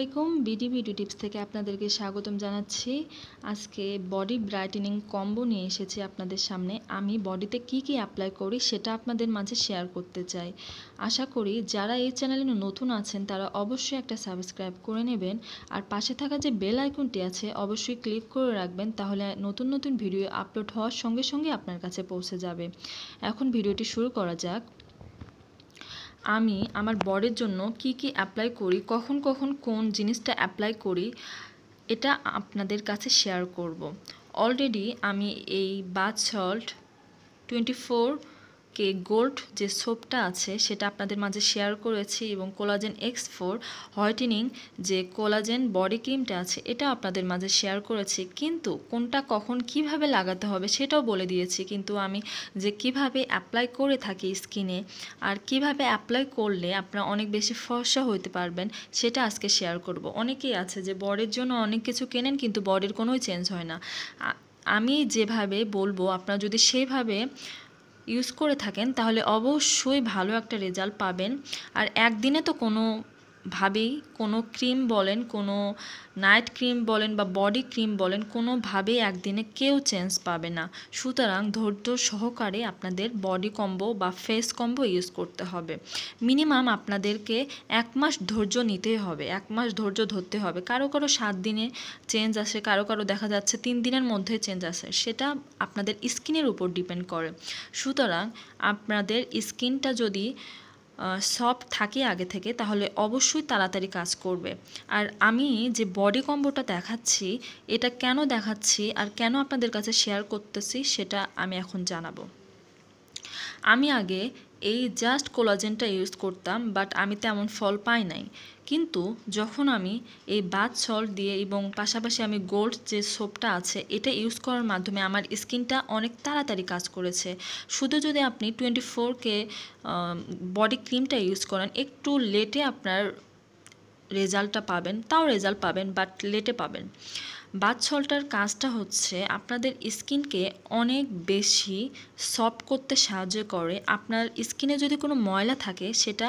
আলাইকুম BD beauty tips থেকে আপনাদেরকে স্বাগতম জানাচ্ছি আজকে বডি ব্রাইটেনিং কম্বো নিয়ে এসেছি আপনাদের সামনে আমি বডিতে কি কি অ্যাপ্লাই করি সেটা আপনাদের মাঝে শেয়ার করতে চাই আশা করি যারা এই চ্যানেলে নতুন আছেন তারা অবশ্যই একটা সাবস্ক্রাইব করে নেবেন আর পাশে থাকা যে বেল আইকনটি আছে অবশ্যই ক্লিক করে রাখবেন তাহলে নতুন নতুন ভিডিও আপলোড হওয়ার সঙ্গে সঙ্গে আপনার কাছে পৌঁছে যাবে এখন ভিডিওটি শুরু করা যাক আমি আমার বরের জন্য কি কি অ্যাপ্লাই করি কখন কখন কোন জিনিসটা অ্যাপ্লাই করি এটা আপনাদের কাছে শেয়ার করব অলরেডি আমি এই bath salt twenty four K gold যে সোপটা আছে সেটা আপনাদের মাঝে শেয়ার করেছি এবং কোলাজেন এক্স ফোর হোয়াইটেনিং যে কোলাজেন বডি ক্রিমটা আছে এটা আপনাদের মাঝে শেয়ার করেছি কিন্তু কোনটা কখন কিভাবে লাগাতে হবে সেটাও বলে দিয়েছি কিন্তু আমি যে কিভাবে অ্যাপ্লাই করে থাকি স্কিনে আর কিভাবে অ্যাপ্লাই করলে আপনারা অনেক বেশি ফসা হইতে পারবেন সেটা আজকে শেয়ার করব অনেকেই আছে যে বডির জন্য অনেক কিছু কেনেন কিন্তু বডির কোনোই চেঞ্জ হয় না আমি যেভাবে বলবো আপনার যদি সেভাবে ইউজ করে থাকেন তাহলে অবশ্যই ভালো একটা রেজাল্ট পাবেন আর একদিনে তো কোনো ভাবেই কোনো ক্রিম বলেন কোনো নাইট ক্রিম বলেন বা বডি ক্রিম বলেন কোনোভাবেই একদিনে কেউ চেঞ্জ পাবে না সুতরাং ধৈর্য সহকারে আপনাদের বডি কম্বো বা ফেস কম্বো ইউজ করতে হবে মিনিমাম আপনাদেরকে এক মাস ধৈর্য নিতে হবে এক মাস ধৈর্য ধরতে হবে কারো কারো সাত দিনে চেঞ্জ আসে কারো কারো দেখা যাচ্ছে তিন দিনের মধ্যে চেঞ্জ আসে সেটা আপনাদের স্কিনের উপর ডিপেন্ড করে সুতরাং আপনাদের স্কিনটা যদি সব থাকে আগে থেকে তাহলে অবশ্যই তাড়াতাড়ি কাজ করবে আর আমি যে বডি কম্বোটা দেখাচ্ছি এটা কেন দেখাচ্ছি আর কেন আপনাদের কাছে শেয়ার করতেছি সেটা আমি এখন জানাবো আমি আগে এই জাস্ট কোলাজেনটা ইউজ করতাম বাট আমি তেমন ফল পাই নাই কিন্তু যখন আমি এই বাদ সল দিয়ে এবং পাশাপাশি আমি গোল্ড যে সোপটা আছে এটা ইউজ করার মাধ্যমে আমার স্কিনটা অনেক তাড়াতাড়ি কাজ করেছে শুধু যদি আপনি টোয়েন্টি ফোরকে বডি ক্রিমটা ইউজ করেন একটু লেটে আপনার রেজাল্টটা পাবেন তাও রেজাল্ট পাবেন বাট লেটে পাবেন বাথ সল্টার কাজটা হচ্ছে আপনাদের স্কিনকে অনেক বেশি সফট করতে সাহায্য করে আপনার স্কিনে যদি কোনো ময়লা থাকে সেটা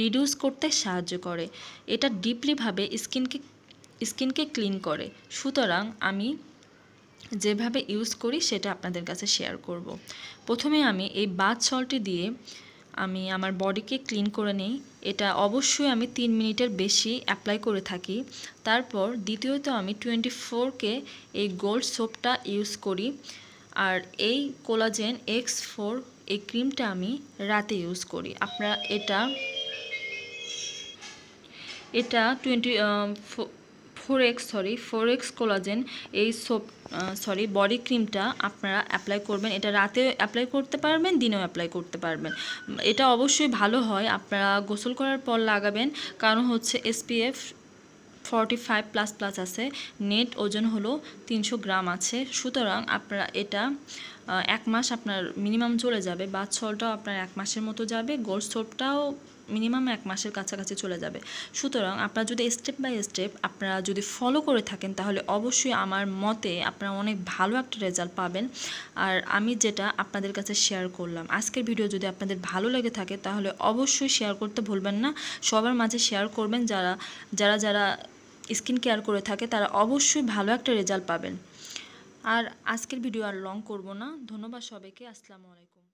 রিডিউস করতে সাহায্য করে এটা ডিপলিভাবে স্কিনকে স্কিনকে ক্লিন করে সুতরাং আমি যেভাবে ইউজ করি সেটা আপনাদের কাছে শেয়ার করব। প্রথমে আমি এই বাথ সল্টটি দিয়ে আমি আমার বডিকে ক্লিন করে নিই এটা অবশ্যই আমি তিন মিনিটের বেশি অ্যাপ্লাই করে থাকি তারপর দ্বিতীয়ত আমি টোয়েন্টি ফোরকে এই গোল্ড সোপটা ইউজ করি আর এই কোলাজেন এক্স ফোর এই ক্রিমটা আমি রাতে ইউজ করি আপনারা এটা এটা twenty four X sorry four X collagen এই সোপ সরি বডি ক্রিমটা আপনারা অ্যাপ্লাই করবেন এটা রাতেও অ্যাপ্লাই করতে পারবেন দিনেও অ্যাপ্লাই করতে পারবেন এটা অবশ্যই ভালো হয় আপনারা গোসল করার পর লাগাবেন কারণ হচ্ছে SPF forty five plus plus আছে নেট ওজন হলো তিনশো গ্রাম আছে সুতরাং আপনারা এটা এক মাস আপনার মিনিমাম চলে যাবে বাথ সলটাও আপনার এক মাসের মতো যাবে গোল সোপটাও মিনিমাম এক মাসের কাছাকাছি চলে যাবে সুতরাং আপনারা যদি স্টেপ বাই স্টেপ আপনারা যদি ফলো করে থাকেন তাহলে অবশ্যই আমার মতে আপনারা অনেক ভালো একটা রেজাল্ট পাবেন আর আমি যেটা আপনাদের কাছে শেয়ার করলাম আজকের ভিডিও যদি আপনাদের ভালো লেগে থাকে তাহলে অবশ্যই শেয়ার করতে ভুলবেন না সবার মাঝে শেয়ার করবেন যারা যারা যারা স্কিন কেয়ার করে থাকে তারা অবশ্যই ভালো একটা রেজাল্ট পাবেন আর আজকের ভিডিও আর লং করব না ধন্যবাদ সবাইকে আসসালামু আলাইকুম